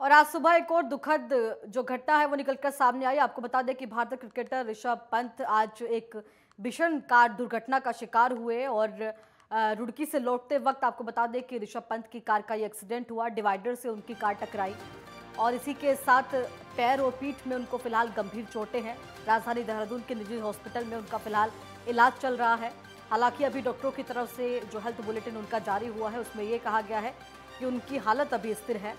और आज सुबह एक और दुखद जो घटना है वो निकलकर सामने आई आपको बता दें कि भारतीय क्रिकेटर ऋषभ पंत आज एक भीषण कार दुर्घटना का शिकार हुए और रुड़की से लौटते वक्त आपको बता दें कि ऋषभ पंत की कार का ये एक्सीडेंट हुआ डिवाइडर से उनकी कार टकराई और इसी के साथ पैर और पीठ में उनको फिलहाल गंभीर चोटें हैं राजधानी देहरादून के निजी हॉस्पिटल में उनका फिलहाल इलाज चल रहा है हालांकि अभी डॉक्टरों की तरफ से जो हेल्थ बुलेटिन उनका जारी हुआ है उसमें ये कहा गया है कि उनकी हालत अभी स्थिर है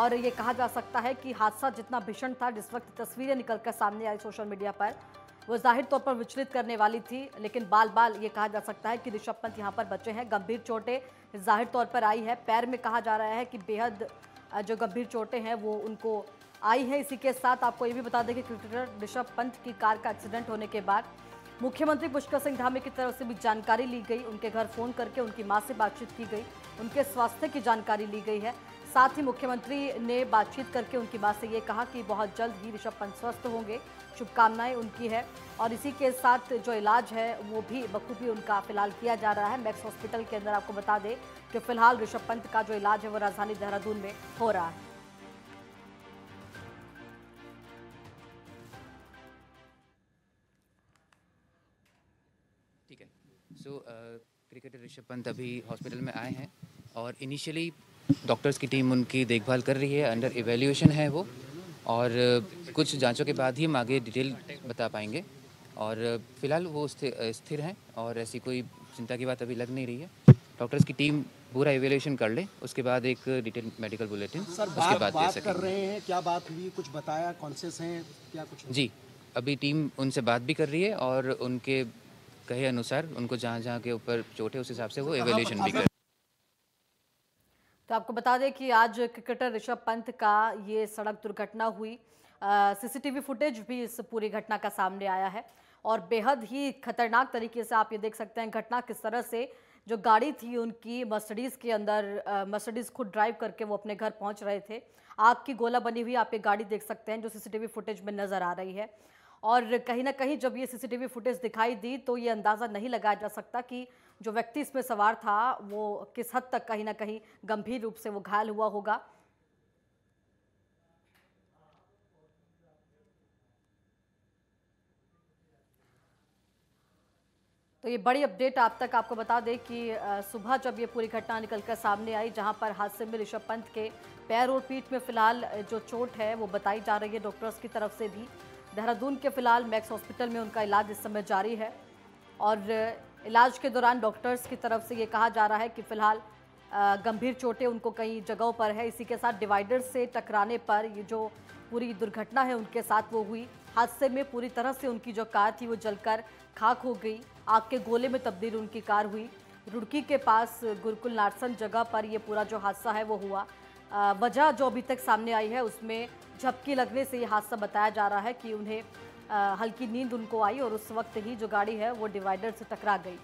और ये कहा जा सकता है कि हादसा जितना भीषण था जिस वक्त तस्वीरें निकलकर सामने आई सोशल मीडिया पर वो जाहिर तौर पर विचलित करने वाली थी लेकिन बाल बाल ये कहा जा सकता है कि ऋषभ पंत यहाँ पर बचे हैं गंभीर चोटें जाहिर तौर पर आई है पैर में कहा जा रहा है कि बेहद जो गंभीर चोटें हैं वो उनको आई है इसी के साथ आपको ये भी बता दें कि क्रिकेटर ऋषभ पंत की कार का एक्सीडेंट होने के बाद मुख्यमंत्री पुष्कर सिंह धामी की तरफ से भी जानकारी ली गई उनके घर फ़ोन करके उनकी माँ से बातचीत की गई उनके स्वास्थ्य की जानकारी ली गई है साथ ही मुख्यमंत्री ने बातचीत करके उनकी बात से ये कहा कि बहुत जल्द ही ऋषभ पंत स्वस्थ होंगे शुभकामनाएं उनकी है और इसी के साथ जो इलाज है वो भी बखूबी उनका फिलहाल किया जा रहा है मैक्स हॉस्पिटल के अंदर आपको बता दें कि फिलहाल ऋषभ पंत का जो इलाज है वो राजधानी देहरादून में हो रहा है ठीक है so cricketer uh, Rishabh Pant अभी हॉस्पिटल में आए हैं और इनिशियली डॉक्टर्स की टीम उनकी देखभाल कर रही है अंडर इवेल्यूशन है वो और कुछ जांचों के बाद ही हम आगे डिटेल बता पाएंगे और फिलहाल वो स्थिर हैं और ऐसी कोई चिंता की बात अभी लग नहीं रही है डॉक्टर्स की टीम पूरा इवेल्यूशन कर ले उसके बाद एक डिटेल मेडिकल बुलेटिन सर उसके बाद बात दे कर रहे हैं क्या बात हुई कुछ बताया कॉन्शियस हैं क्या कुछ जी अभी टीम उनसे बात भी कर रही है और उनके कहे अनुसार उनको जहाँ जहाँ के ऊपर चोट है उस हिसाब से वो इवेल्यूशन भी कर तो आपको बता दें कि आज क्रिकेटर ऋषभ पंत का ये सड़क दुर्घटना हुई सीसीटीवी फुटेज भी इस पूरी घटना का सामने आया है और बेहद ही खतरनाक तरीके से आप ये देख सकते हैं घटना किस तरह से जो गाड़ी थी उनकी मर्सडीज़ के अंदर मस्टडीज खुद ड्राइव करके वो अपने घर पहुंच रहे थे आग की गोला बनी हुई आप ये गाड़ी देख सकते हैं जो सीसीटीवी फुटेज में नज़र आ रही है और कहीं ना कहीं जब ये सीसीटीवी फुटेज दिखाई दी तो ये अंदाज़ा नहीं लगाया जा सकता कि जो व्यक्ति इसमें सवार था वो किस हद तक कहीं ना कहीं गंभीर रूप से वो घायल हुआ होगा तो ये बड़ी अपडेट आप तक आपको बता दें कि सुबह जब ये पूरी घटना निकलकर सामने आई जहां पर हादसे में ऋषभ पंत के पैर और पीठ में फिलहाल जो चोट है वो बताई जा रही है डॉक्टर्स की तरफ से भी देहरादून के फिलहाल मैक्स हॉस्पिटल में उनका इलाज इस समय जारी है और इलाज के दौरान डॉक्टर्स की तरफ से ये कहा जा रहा है कि फिलहाल गंभीर चोटें उनको कई जगहों पर है इसी के साथ डिवाइडर से टकराने पर ये जो पूरी दुर्घटना है उनके साथ वो हुई हादसे में पूरी तरह से उनकी जो कार थी वो जलकर खाक हो गई आग के गोले में तब्दील उनकी कार हुई रुड़की के पास गुरुकुल नारसन जगह पर ये पूरा जो हादसा है वो हुआ वजह जो अभी तक सामने आई है उसमें झपकी लगने से ये हादसा बताया जा रहा है कि उन्हें हल्की नींद उनको आई और उस वक्त ही जो गाड़ी है वो डिवाइडर से टकरा गई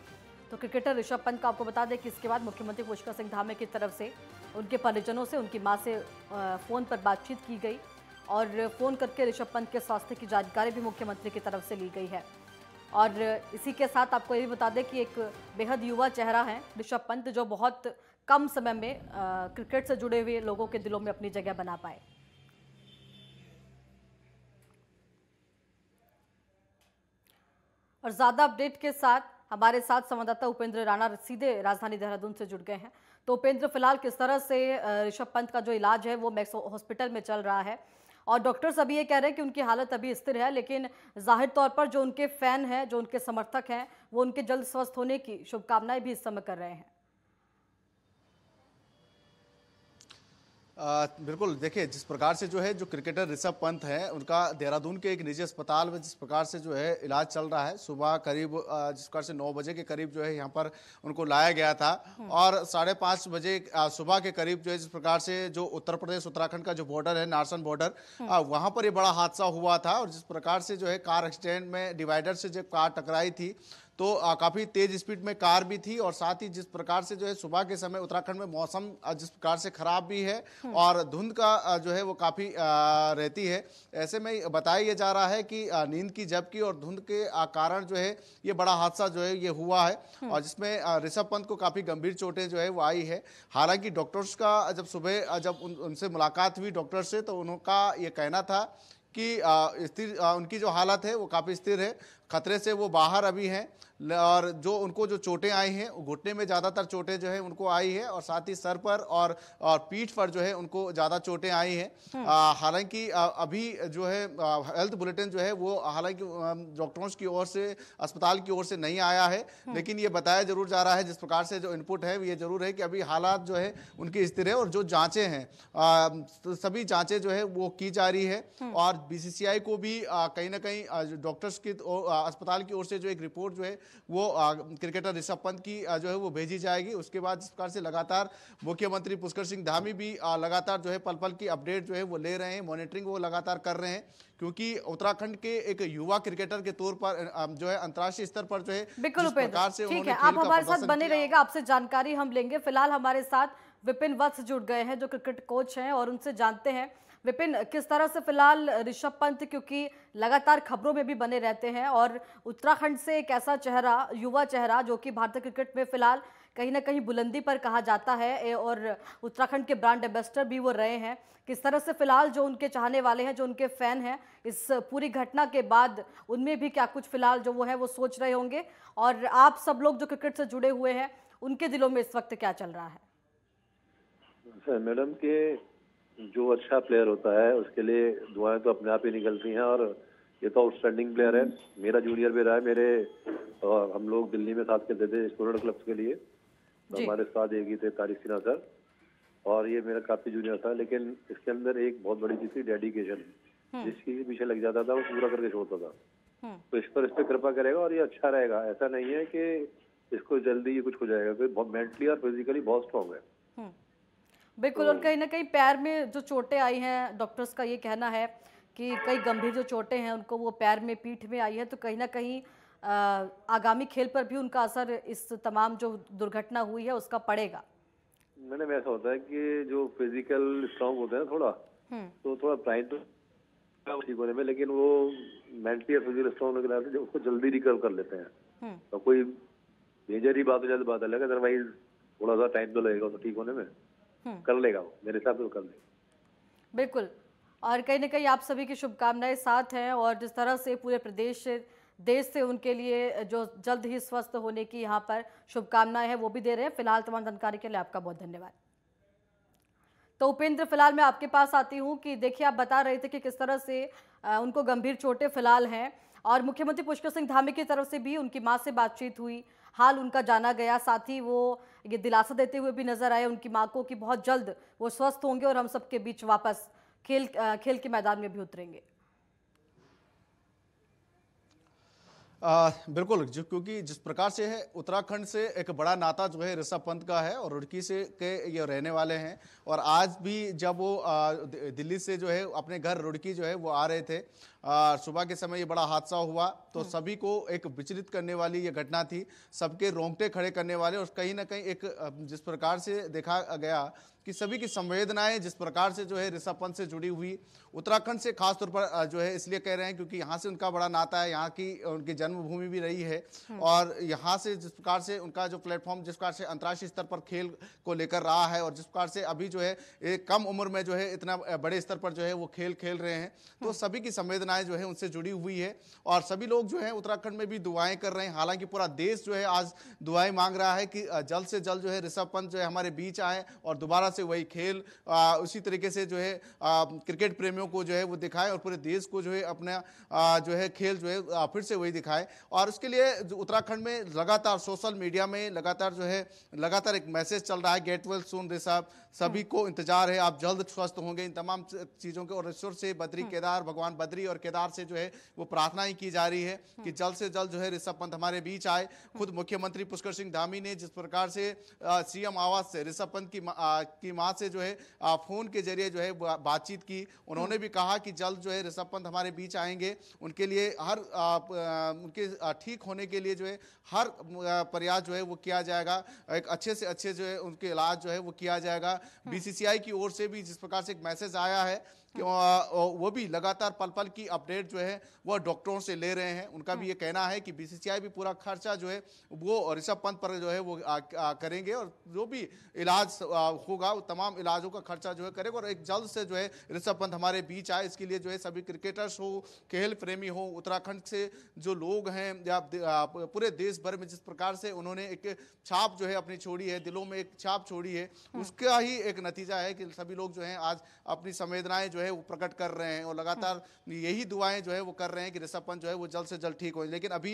तो क्रिकेटर ऋषभ पंत का आपको बता दें कि इसके बाद मुख्यमंत्री पुष्कर सिंह धामे की तरफ से उनके परिजनों से उनकी माँ से फ़ोन पर बातचीत की गई और फ़ोन करके ऋषभ पंत के स्वास्थ्य की जानकारी भी मुख्यमंत्री की तरफ से ली गई है और इसी के साथ आपको ये भी बता दें कि एक बेहद युवा चेहरा है ऋषभ पंत जो बहुत कम समय में क्रिकेट से जुड़े हुए लोगों के दिलों में अपनी जगह बना पाए और ज़्यादा अपडेट के साथ हमारे साथ संवाददाता उपेंद्र राणा सीधे राजधानी देहरादून से जुड़ गए हैं तो उपेंद्र फिलहाल किस तरह से ऋषभ पंत का जो इलाज है वो मैक्स हॉस्पिटल में चल रहा है और डॉक्टर्स अभी ये कह रहे हैं कि उनकी हालत अभी स्थिर है लेकिन जाहिर तौर पर जो उनके फैन हैं जो उनके समर्थक हैं वो उनके जल्द स्वस्थ होने की शुभकामनाएं भी इस समय कर रहे हैं बिल्कुल देखिए जिस प्रकार से जो है जो क्रिकेटर ऋषभ पंत हैं उनका देहरादून के एक निजी अस्पताल में जिस प्रकार से जो है इलाज चल रहा है सुबह करीब जिस प्रकार से नौ बजे के करीब जो है यहाँ पर उनको लाया गया था हम्म। और साढ़े पाँच बजे सुबह के करीब जो है जिस प्रकार से जो उत्तर प्रदेश उत्तराखंड का जो बॉर्डर है नारसन बॉर्डर हम्म। वहाँ पर ये बड़ा हादसा हुआ था और जिस प्रकार से जो है कार एक्सीडेंट में डिवाइडर से जो कार टकराई थी तो काफ़ी तेज स्पीड में कार भी थी और साथ ही जिस प्रकार से जो है सुबह के समय उत्तराखंड में मौसम जिस प्रकार से ख़राब भी है हम्म। और धुंध का जो है वो काफ़ी रहती है ऐसे में बताया ये जा रहा है कि नींद की जबकि और धुंध के कारण जो है ये बड़ा हादसा जो है ये हुआ है हम्म। और जिसमें ऋषभ पंत को काफ़ी गंभीर चोटें जो है वो आई है हालांकि डॉक्टर्स का जब सुबह जब उन, उनसे मुलाकात हुई डॉक्टर से तो उनका ये कहना था कि स्थिर उनकी जो हालत है वो काफ़ी स्थिर है खतरे से वो बाहर अभी हैं और जो उनको जो चोटें आई हैं घुटने में ज़्यादातर चोटें जो है उनको आई है और साथ ही सर पर और और पीठ पर जो है उनको ज़्यादा चोटें आई हैं हम्म। हालांकि अभी जो है हेल्थ बुलेटिन जो है वो हालांकि डॉक्टरों की ओर से अस्पताल की ओर से नहीं आया है हम्म। लेकिन ये बताया जरूर जा रहा है जिस प्रकार से जो इनपुट है ये जरूर है कि अभी हालात जो है उनकी स्थिर है और जो जाँचें हैं सभी जाँचें जो है वो की जा रही है हम्म। और बी को भी कहीं ना कहीं डॉक्टर्स की अस्पताल की ओर से जो एक रिपोर्ट जो है वो क्रिकेटर ऋषभ पंत की जो है वो भेजी जाएगी उसके बाद जिस प्रकार से लगातार मुख्यमंत्री पुष्कर सिंह धामी भी लगातार जो है पल पल की अपडेट जो है वो ले रहे हैं मॉनिटरिंग वो लगातार कर रहे हैं क्योंकि उत्तराखंड के एक युवा क्रिकेटर के तौर पर जो है अंतर्राष्ट्रीय स्तर पर जो है बिल्कुल ठीक है आप हमारे साथ बने रहिएगा आपसे जानकारी हम लेंगे फिलहाल हमारे साथ विपिन वत्स जुड़ गए हैं जो क्रिकेट कोच हैं और उनसे जानते हैं विपिन किस तरह से फिलहाल ऋषभ पंत क्योंकि लगातार खबरों में भी बने रहते हैं और उत्तराखंड से एक ऐसा चेहरा युवा चेहरा जो कि भारतीय क्रिकेट में फिलहाल कहीं ना कहीं बुलंदी पर कहा जाता है और उत्तराखंड के ब्रांड एम्बेसडर भी वो रहे हैं किस तरह से फिलहाल जो उनके चाहने वाले हैं जो उनके फैन हैं इस पूरी घटना के बाद उनमें भी क्या कुछ फिलहाल जो वो है वो सोच रहे होंगे और आप सब लोग जो क्रिकेट से जुड़े हुए हैं उनके दिलों में इस वक्त क्या चल रहा है मैडम के जो अच्छा प्लेयर होता है उसके लिए दुआएं तो अपने आप ही निकलती हैं और ये तो आउटस्टैंडिंग प्लेयर है मेरा जूनियर भी रहा है मेरे और हम लोग दिल्ली में साथ खेलते थे स्टूडेंट क्लब्स के लिए हमारे साथ एक ही थे तारिक सिन्हा सर और ये मेरा काफ़ी जूनियर था लेकिन इसके अंदर एक बहुत बड़ी चीज़ थी डेडिकेशन हम्म। जिसकी पीछे लग जाता था वो पूरा करके छोड़ता था हम्म। तो इस पर इस पर कृपा करेगा और ये अच्छा रहेगा ऐसा नहीं है कि इसको जल्दी ही कुछ हो जाएगा क्योंकि मेंटली और फिजिकली बहुत स्ट्रांग है हम्म। बिल्कुल तो और कहीं ना कहीं पैर में जो चोटें आई हैं डॉक्टर्स का ये कहना है कि कई गंभीर जो चोटें हैं उनको वो पैर में पीठ में आई है तो कहीं ना कहीं आगामी खेल पर भी उनका असर इस तमाम जो दुर्घटना हुई है उसका पड़ेगा मैडम ऐसा होता है कि जो फिजिकल स्ट्रांग होता है थोड़ा हम्म। तो थोड़ा प्राइम तो ठीक होने में लेकिन वो मेंटली या फिजिकल स्ट्रांग होने के कारण जब उसको जल्दी रिकवर कर लेते हैं हम्म। तो कोई मेजर ही बात हो जाए तो बात अलग अदरवाइज थोड़ा सा टाइम तो लगेगा उसको ठीक होने में हम्म। कर लेगा वो मेरे हिसाब से वो कर लेगा बिल्कुल और कहीं ना कहीं आप सभी की शुभकामनाएं साथ हैं और जिस तरह से पूरे प्रदेश देश से उनके लिए जो जल्द ही स्वस्थ होने की यहाँ पर शुभकामनाएं हैं वो भी दे रहे हैं फिलहाल तमाम जानकारी के लिए आपका बहुत धन्यवाद तो उपेंद्र फिलहाल मैं आपके पास आती हूँ कि देखिए आप बता रहे थे कि किस तरह से उनको गंभीर चोटें फिलहाल हैं और मुख्यमंत्री पुष्कर सिंह धामी की तरफ से भी उनकी माँ से बातचीत हुई हाल उनका जाना गया साथ ही वो ये दिलासा देते हुए भी नजर आए उनकी माँ को कि बहुत जल्द वो स्वस्थ होंगे और हम सबके बीच वापस खेल खेल के मैदान में भी उतरेंगे आ, बिल्कुल जो क्योंकि जिस प्रकार से है उत्तराखंड से एक बड़ा नाता जो है ऋषभ पंत का है और रुड़की से के ये रहने वाले हैं और आज भी जब वो आ, दिल्ली से जो है अपने घर रुड़की जो है वो आ रहे थे सुबह के समय ये बड़ा हादसा हुआ तो हाँ। सभी को एक विचलित करने वाली ये घटना थी सबके रोंगटे खड़े करने वाले और कहीं ना कहीं एक जिस प्रकार से देखा गया कि सभी की संवेदनाएं जिस प्रकार से जो है ऋषभ पंत से जुड़ी हुई उत्तराखंड से खास तौर पर जो है इसलिए कह रहे हैं क्योंकि यहाँ से उनका बड़ा नाता है यहाँ की उनकी जन्मभूमि भी रही है हम्म। और यहाँ से जिस प्रकार से उनका जो प्लेटफॉर्म जिस प्रकार से अंतर्राष्ट्रीय स्तर पर खेल को लेकर रहा है और जिस प्रकार से अभी जो है कम उम्र में जो है इतना बड़े स्तर पर जो है वो खेल खेल रहे हैं तो हम्म। सभी की संवेदनाएं जो है उनसे जुड़ी हुई है और सभी लोग जो है उत्तराखंड में भी दुआएं कर रहे हैं हालांकि पूरा देश जो है आज दुआएं मांग रहा है कि जल्द से जल्द जो है ऋषभ पंत जो है हमारे बीच आए और दोबारा से वही खेल आ, उसी तरीके से जो है आ, क्रिकेट प्रेमियों को जो है वो दिखाए और पूरे देश को जो है अपना आ, जो है खेल जो है फिर से वही दिखाए और उसके लिए उत्तराखंड में लगातार सोशल मीडिया में लगातार जो है लगातार एक मैसेज चल रहा है गेट वेल सुन रे साहब सभी हाँ। को इंतजार है आप जल्द स्वस्थ होंगे इन तमाम चीज़ों के और ईश्वर से बद्री हाँ। केदार भगवान बद्री और केदार से जो है वो प्रार्थना ही की जा रही है हाँ। कि जल्द से जल्द जो है ऋषभ पंत हमारे बीच आए खुद मुख्यमंत्री पुष्कर सिंह धामी ने जिस प्रकार से सीएम आवास से ऋषभ पंत की की माँ से जो है फ़ोन के जरिए जो है बातचीत की उन्होंने भी कहा कि जल्द जो है ऋषभ पंत हमारे बीच आएंगे उनके लिए हर उनके ठीक होने के लिए जो है हर प्रयास जो है वो किया जाएगा एक अच्छे से अच्छे जो है उनके इलाज जो है वो किया जाएगा हाँ। बी की ओर से भी जिस प्रकार से एक मैसेज आया है वो भी लगातार पल पल की अपडेट जो है वह डॉक्टरों से ले रहे हैं उनका भी ये कहना है कि बीसीसीआई भी पूरा खर्चा जो है वो ऋषभ पंत पर जो है वो आ, आ, करेंगे और जो भी इलाज होगा वो तमाम इलाजों का खर्चा जो है करेगा और एक जल्द से जो है ऋषभ पंत हमारे बीच आए इसके लिए जो है सभी क्रिकेटर्स हो खेल प्रेमी हो उत्तराखंड से जो लोग हैं या पूरे देश भर में जिस प्रकार से उन्होंने एक छाप जो है अपनी छोड़ी है दिलों में एक छाप छोड़ी है हाँ। उसका ही एक नतीजा है कि सभी लोग जो है आज अपनी संवेदनाएं जो जो है वो प्रकट कर रहे हैं और लगातार यही दुआएं जो है वो कर रहे हैं कि ऋषभ पंत जो है वो जल्द से जल्द ठीक हो लेकिन अभी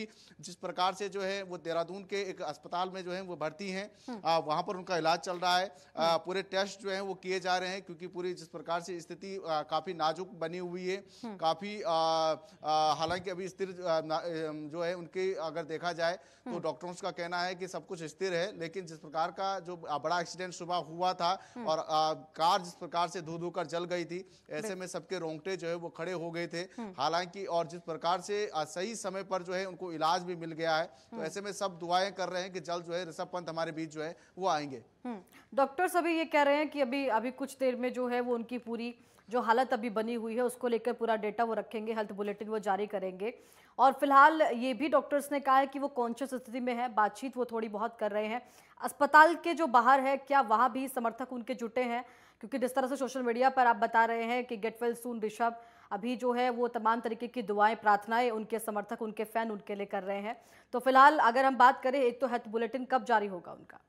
जिस प्रकार से जो है वो देहरादून के एक अस्पताल में जो है वो भर्ती हैं हम्म। वहाँ पर उनका इलाज चल रहा है हम्म। पूरे टेस्ट जो है वो किए जा रहे हैं क्योंकि पूरी जिस प्रकार से स्थिति काफ़ी नाजुक बनी हुई है हम्म। काफ़ी हालांकि अभी स्थिर जो है उनकी अगर देखा जाए तो डॉक्टरों का कहना है कि सब कुछ स्थिर है लेकिन जिस प्रकार का जो बड़ा एक्सीडेंट सुबह हुआ था और कार जिस प्रकार से धू धू कर जल गई थी ऐसे में सबके रोंगटे जो है वो खड़े हो गए थे हम्म। हालांकि और जिस प्रकार से सही समय पर जो है उनको इलाज भी मिल गया है तो हम्म। ऐसे में सब दुआएं कर रहे हैं कि जल्द जो है ऋषभ पंत हमारे बीच जो है वो आएंगे हम्म। डॉक्टर सभी ये कह रहे हैं कि अभी अभी कुछ देर में जो है वो उनकी पूरी जो हालत अभी बनी हुई है उसको लेकर पूरा डेटा वो रखेंगे हेल्थ बुलेटिन वो जारी करेंगे और फिलहाल ये भी डॉक्टर्स ने कहा है कि वो कॉन्शियस स्थिति में है बातचीत वो थोड़ी बहुत कर रहे हैं अस्पताल के जो बाहर है क्या वहाँ भी समर्थक उनके जुटे हैं क्योंकि जिस तरह से सोशल मीडिया पर आप बता रहे हैं कि गेट वेल सून ऋषभ अभी जो है वो तमाम तरीके की दुआएं प्रार्थनाएं उनके समर्थक उनके फैन उनके लिए कर रहे हैं तो फिलहाल अगर हम बात करें एक तो हेल्थ बुलेटिन कब जारी होगा उनका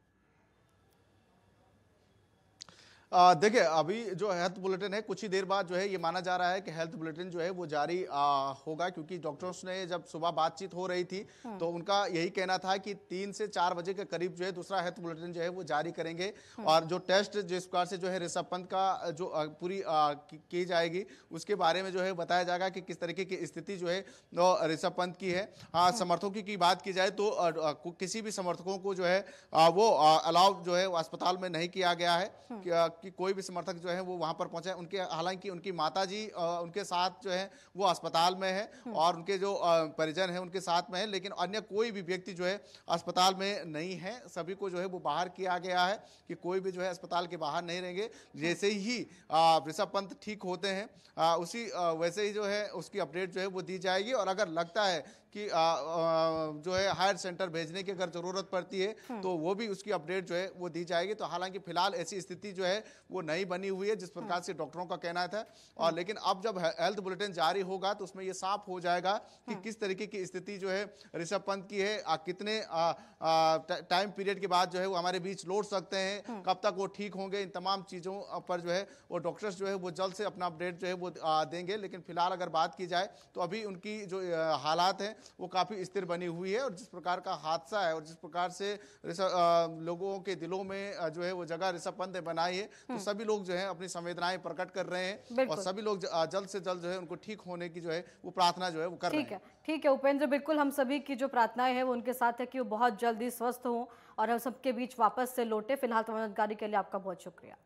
देखिए अभी जो हेल्थ बुलेटिन है कुछ ही देर बाद जो है ये माना जा रहा है कि हेल्थ बुलेटिन जो है वो जारी आ, होगा क्योंकि डॉक्टर्स ने जब सुबह बातचीत हो रही थी हाँ। तो उनका यही कहना था कि तीन से चार बजे के करीब जो है दूसरा हेल्थ बुलेटिन जो है वो जारी करेंगे हाँ। और जो टेस्ट जिस प्रकार से जो है ऋषभ पंत का जो पूरी की जाएगी उसके बारे में जो है बताया जाएगा कि किस तरीके की स्थिति जो है ऋषभ पंत की है हाँ, हाँ। समर्थकों की बात की जाए तो किसी भी समर्थकों को जो है वो अलाव जो है अस्पताल में नहीं किया गया है हाँ। कि कोई भी समर्थक जो है वो वहाँ पर पहुँचे उनके हालांकि उनकी माता जी उनके साथ जो है वो अस्पताल में है हम्म। और उनके जो परिजन है उनके साथ में है लेकिन अन्य कोई भी व्यक्ति जो है अस्पताल में नहीं है सभी को जो है वो बाहर किया गया है कि कोई भी जो है अस्पताल के बाहर नहीं रहेंगे जैसे ही ऋषभ पंत ठीक होते हैं उसी वैसे ही जो है उसकी अपडेट जो है वो दी जाएगी और अगर लगता है कि आ, आ, जो है हायर सेंटर भेजने की अगर ज़रूरत पड़ती है हम्म। तो वो भी उसकी अपडेट जो है वो दी जाएगी तो हालांकि फिलहाल ऐसी स्थिति जो है वो नहीं बनी हुई है जिस हम्म। प्रकार से डॉक्टरों का कहना था और हम्म। लेकिन अब जब हेल्थ बुलेटिन जारी होगा तो उसमें ये साफ हो जाएगा कि किस तरीके की स्थिति जो है ऋषभ पंत की है आ, कितने टाइम पीरियड के बाद जो है वो हमारे बीच लौट सकते हैं कब तक वो ठीक होंगे इन तमाम चीज़ों पर जो है वो डॉक्टर्स जो है वो जल्द से अपना अपडेट जो है वो देंगे लेकिन फिलहाल अगर बात की जाए तो अभी उनकी जो हालात हैं वो काफ़ी स्थिर बनी हुई है और जिस प्रकार का हादसा है और जिस प्रकार से लोगों के दिलों में जो है वो जगह ऋषभ पंत ने बनाई है तो हम्म। सभी लोग जो है अपनी संवेदनाएं प्रकट कर रहे हैं और सभी लोग जल्द से जल्द जो है उनको ठीक होने की जो है वो प्रार्थना जो है वो कर रहे हैं ठीक है उपेंद्र बिल्कुल हम सभी की जो प्रार्थनाएं हैं वो उनके साथ है कि वो बहुत जल्दी स्वस्थ हों और हम सबके बीच वापस से लौटे फिलहाल तमाम के लिए आपका बहुत शुक्रिया